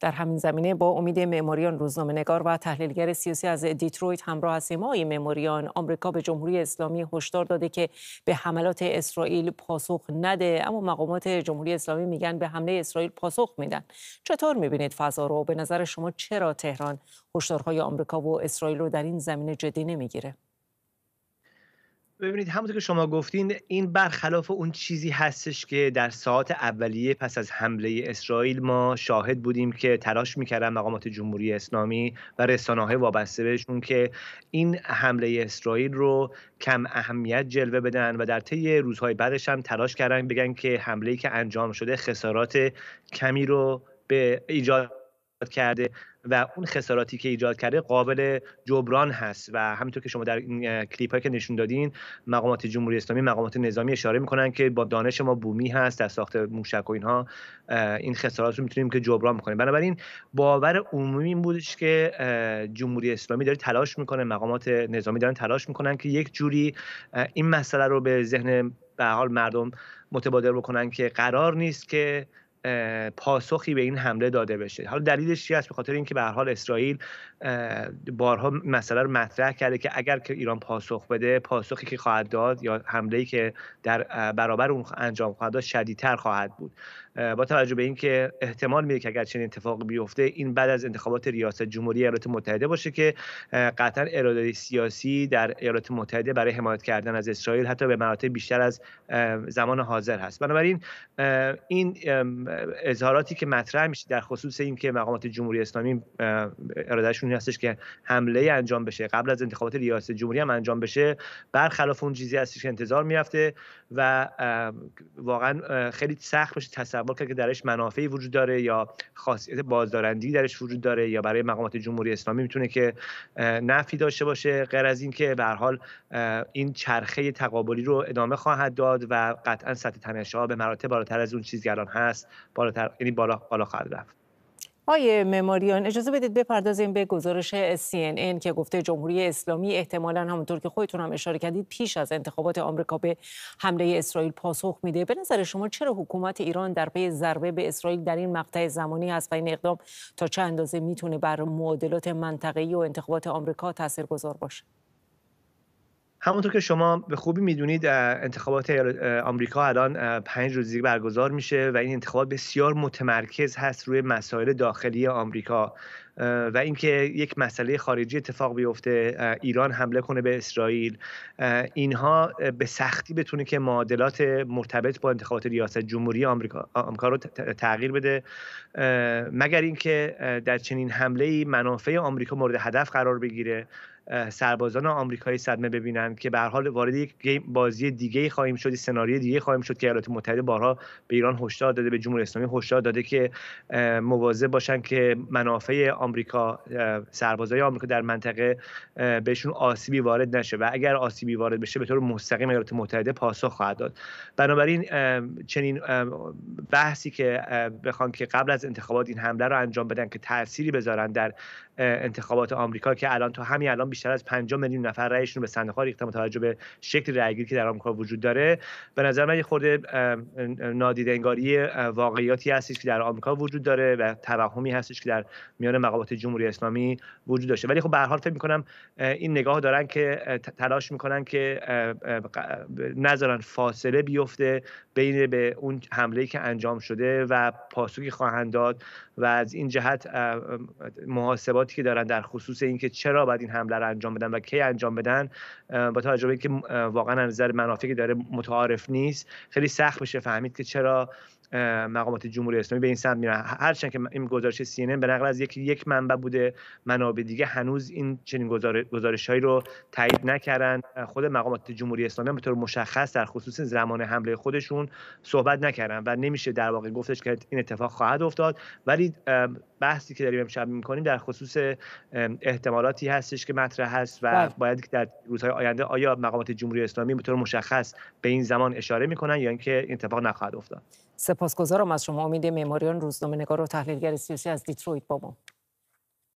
در همین زمینه با امید معماریان روزنامه نگار و تحلیلگر سیاسی از دیترویت همراه هستیم آقای معماریان آمریکا به جمهوری اسلامی هشدار داده که به حملات اسرائیل پاسخ نده اما مقامات جمهوری اسلامی میگن به حمله اسرائیل پاسخ میدن چطور میبینید فضا رو به نظر شما چرا تهران هشدارهای آمریکا و اسرائیل رو در این زمینه جدی نمیگیره ببینید همونطور که شما گفتین این برخلاف اون چیزی هستش که در ساعات اولیه پس از حمله اسرائیل ما شاهد بودیم که تلاش میکردن مقامات جمهوری اسلامی و رسانه وابسته بهشون که این حمله اسرائیل رو کم اهمیت جلوه بدن و در طی روزهای بعدش هم تلاش کردن بگن که حمله که انجام شده خسارات کمی رو به ایجاد کرده و اون خساراتی که ایجاد کرده قابل جبران هست و همینطور که شما در این کلیپ هایی که نشون دادین مقامات جمهوری اسلامی مقامات نظامی اشاره میکنن که با دانش ما بومی هست در ساخت موشک و اینها این خسارات رو میتونیم که جبران میکنیم بنابراین باور عمومی این بودش که جمهوری اسلامی داره تلاش میکنه مقامات نظامی دارن تلاش میکنن که یک جوری این مسئله رو به ذهن به حال مردم متبادر بکنن که قرار نیست که پاسخی به این حمله داده بشه حالا دلیلش چی است به خاطر اینکه به هر حال اسرائیل بارها مسئله رو مطرح کرده که اگر که ایران پاسخ بده پاسخی که خواهد داد یا ای که در برابر اون انجام خواهد داد شدیدتر خواهد بود با توجه به اینکه احتمال میده که اگر چنین اتفاقی بیفته این بعد از انتخابات ریاست جمهوری ایالات متحده باشه که قطعا اراده سیاسی در ایالات متحده برای حمایت کردن از اسرائیل حتی به مراتب بیشتر از زمان حاضر هست بنابراین این اظهاراتی که مطرح میشه در خصوص اینکه مقامات جمهوری اسلامی ارادهشون هستش که حمله انجام بشه قبل از انتخابات ریاست جمهوری هم انجام بشه برخلاف اون چیزی هستش که انتظار میرفته و واقعا خیلی سخت میشه تصور کرد که درش منافعی وجود داره یا خاصیت بازدارندی درش وجود داره یا برای مقامات جمهوری اسلامی میتونه که نفی داشته باشه غیر از اینکه به حال این چرخه تقابلی رو ادامه خواهد داد و قطعا سطح تنش‌ها به مراتب بالاتر از اون چیزی الان هست بالاتر یعنی بالا بالا خواهد رفت آیه مماریان اجازه بدید بپردازیم به گزارش CNN که گفته جمهوری اسلامی احتمالا همونطور که خودتون هم اشاره کردید پیش از انتخابات آمریکا به حمله اسرائیل پاسخ میده به نظر شما چرا حکومت ایران در پی ضربه به اسرائیل در این مقطع زمانی هست و این اقدام تا چه اندازه میتونه بر معادلات منطقه‌ای و انتخابات آمریکا تاثیرگذار باشه همونطور که شما به خوبی میدونید انتخابات آمریکا الان پنج روز دیگه برگزار میشه و این انتخابات بسیار متمرکز هست روی مسائل داخلی آمریکا و اینکه یک مسئله خارجی اتفاق بیفته ایران حمله کنه به اسرائیل اینها به سختی بتونه که معادلات مرتبط با انتخابات ریاست جمهوری آمریکا, رو تغییر بده مگر اینکه در چنین حمله ای منافع آمریکا مورد هدف قرار بگیره سربازان آمریکایی صدمه ببینند که به حال وارد یک بازی دیگه خواهیم شد سناریوی دیگه خواهیم شد که ایالات متحده بارها به ایران هشدار داده به جمهوری اسلامی هشدار داده که مواظب باشن که منافع آمریکا سربازای آمریکا در منطقه بهشون آسیبی وارد نشه و اگر آسیبی وارد بشه به طور مستقیم ایالات متحده پاسخ خواهد داد بنابراین چنین بحثی که بخوان که قبل از انتخابات این حمله رو انجام بدن که تأثیری بذارن در انتخابات آمریکا که الان تا همین الان بیشتر از 5 میلیون نفر رأیشون رو به صندوق ها ریختن متوجه به شکل رأیگیری که در آمریکا وجود داره به نظر من یه خورده انگاری واقعیاتی هستش که در آمریکا وجود داره و توهمی هستش که در میان مقامات جمهوری اسلامی وجود داشته ولی خب به حال فکر می‌کنم این نگاه دارن که تلاش میکنن که نذارن فاصله بیفته بین به اون حمله که انجام شده و پاسخی خواهند داد و از این جهت محاسباتی که دارن در خصوص اینکه چرا باید این حمله رو انجام بدن و کی انجام بدن با توجه به اینکه واقعا از نظر منافعی داره متعارف نیست خیلی سخت بشه فهمید که چرا مقامات جمهوری اسلامی به این سمت میرن هرچند که این گزارش سی به نقل از یک یک منبع بوده منابع دیگه هنوز این چنین گزارش هایی رو تایید نکردن خود مقامات جمهوری اسلامی به طور مشخص در خصوص زمان حمله خودشون صحبت نکردن و نمیشه در واقع گفتش که این اتفاق خواهد افتاد ولی بحثی که داریم امشب میکنیم در خصوص احتمالاتی هستش که مطرح هست و بله. باید که در روزهای آینده آیا مقامات جمهوری اسلامی به طور مشخص به این زمان اشاره میکنن یا اینکه این اتفاق نخواهد افتاد سپاسگزارم از شما امید مماریان روزنامه نگار و تحلیلگر سیاسی از دیترویت ما